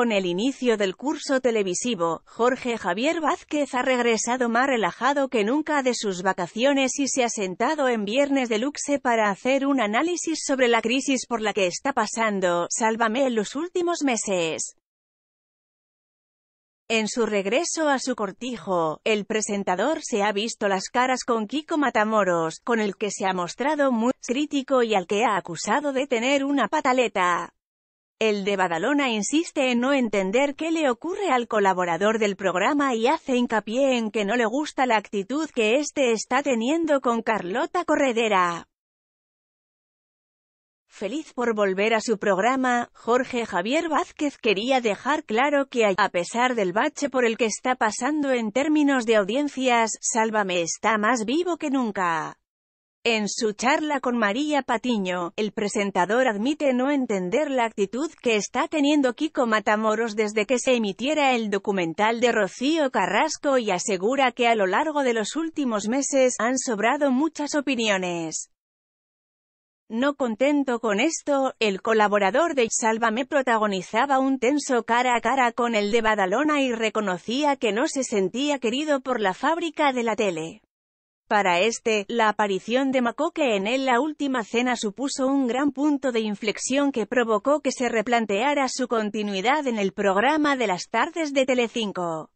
Con el inicio del curso televisivo, Jorge Javier Vázquez ha regresado más relajado que nunca de sus vacaciones y se ha sentado en Viernes de Luxe para hacer un análisis sobre la crisis por la que está pasando, sálvame en los últimos meses. En su regreso a su cortijo, el presentador se ha visto las caras con Kiko Matamoros, con el que se ha mostrado muy crítico y al que ha acusado de tener una pataleta. El de Badalona insiste en no entender qué le ocurre al colaborador del programa y hace hincapié en que no le gusta la actitud que éste está teniendo con Carlota Corredera. Feliz por volver a su programa, Jorge Javier Vázquez quería dejar claro que, a pesar del bache por el que está pasando en términos de audiencias, Sálvame está más vivo que nunca. En su charla con María Patiño, el presentador admite no entender la actitud que está teniendo Kiko Matamoros desde que se emitiera el documental de Rocío Carrasco y asegura que a lo largo de los últimos meses han sobrado muchas opiniones. No contento con esto, el colaborador de Sálvame protagonizaba un tenso cara a cara con el de Badalona y reconocía que no se sentía querido por la fábrica de la tele. Para este, la aparición de Macoque en él la última cena supuso un gran punto de inflexión que provocó que se replanteara su continuidad en el programa de las tardes de Telecinco.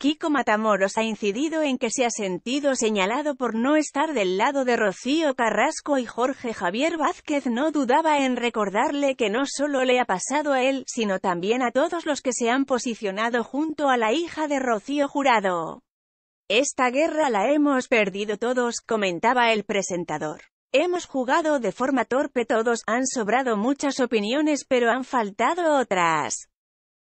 Kiko Matamoros ha incidido en que se ha sentido señalado por no estar del lado de Rocío Carrasco y Jorge Javier Vázquez no dudaba en recordarle que no solo le ha pasado a él, sino también a todos los que se han posicionado junto a la hija de Rocío Jurado. Esta guerra la hemos perdido todos, comentaba el presentador. Hemos jugado de forma torpe todos, han sobrado muchas opiniones pero han faltado otras.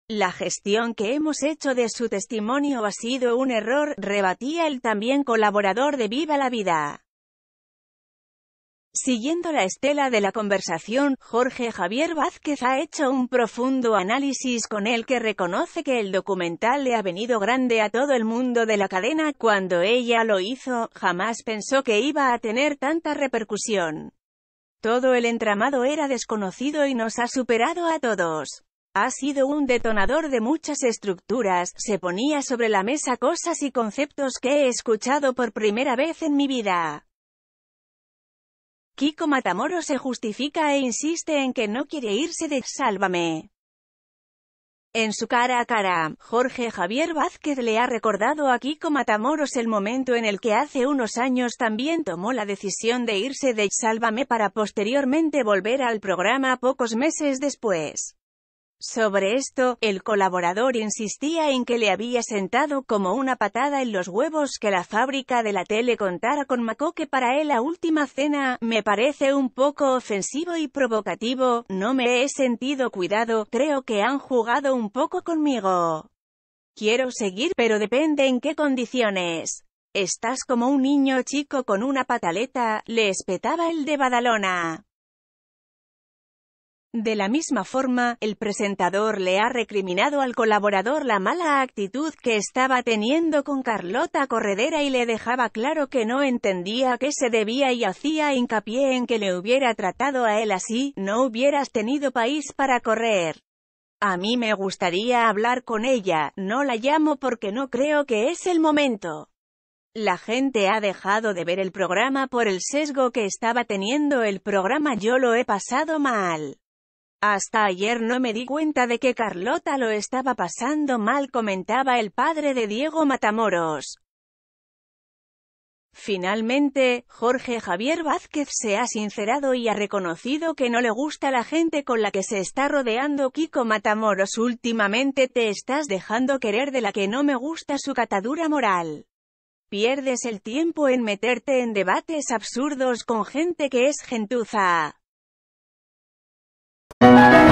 La gestión que hemos hecho de su testimonio ha sido un error, rebatía el también colaborador de Viva la Vida. Siguiendo la estela de la conversación, Jorge Javier Vázquez ha hecho un profundo análisis con el que reconoce que el documental le ha venido grande a todo el mundo de la cadena. Cuando ella lo hizo, jamás pensó que iba a tener tanta repercusión. Todo el entramado era desconocido y nos ha superado a todos. Ha sido un detonador de muchas estructuras, se ponía sobre la mesa cosas y conceptos que he escuchado por primera vez en mi vida. Kiko Matamoros se justifica e insiste en que no quiere irse de Sálvame. En su cara a cara, Jorge Javier Vázquez le ha recordado a Kiko Matamoros el momento en el que hace unos años también tomó la decisión de irse de Sálvame para posteriormente volver al programa pocos meses después. Sobre esto, el colaborador insistía en que le había sentado como una patada en los huevos que la fábrica de la tele contara con Macoque para él la última cena, me parece un poco ofensivo y provocativo, no me he sentido cuidado, creo que han jugado un poco conmigo. Quiero seguir pero depende en qué condiciones. Estás como un niño chico con una pataleta, le espetaba el de Badalona. De la misma forma, el presentador le ha recriminado al colaborador la mala actitud que estaba teniendo con Carlota Corredera y le dejaba claro que no entendía qué se debía y hacía hincapié en que le hubiera tratado a él así, no hubieras tenido país para correr. A mí me gustaría hablar con ella, no la llamo porque no creo que es el momento. La gente ha dejado de ver el programa por el sesgo que estaba teniendo el programa yo lo he pasado mal. Hasta ayer no me di cuenta de que Carlota lo estaba pasando mal comentaba el padre de Diego Matamoros. Finalmente, Jorge Javier Vázquez se ha sincerado y ha reconocido que no le gusta la gente con la que se está rodeando Kiko Matamoros. Últimamente te estás dejando querer de la que no me gusta su catadura moral. Pierdes el tiempo en meterte en debates absurdos con gente que es gentuza. Thank you.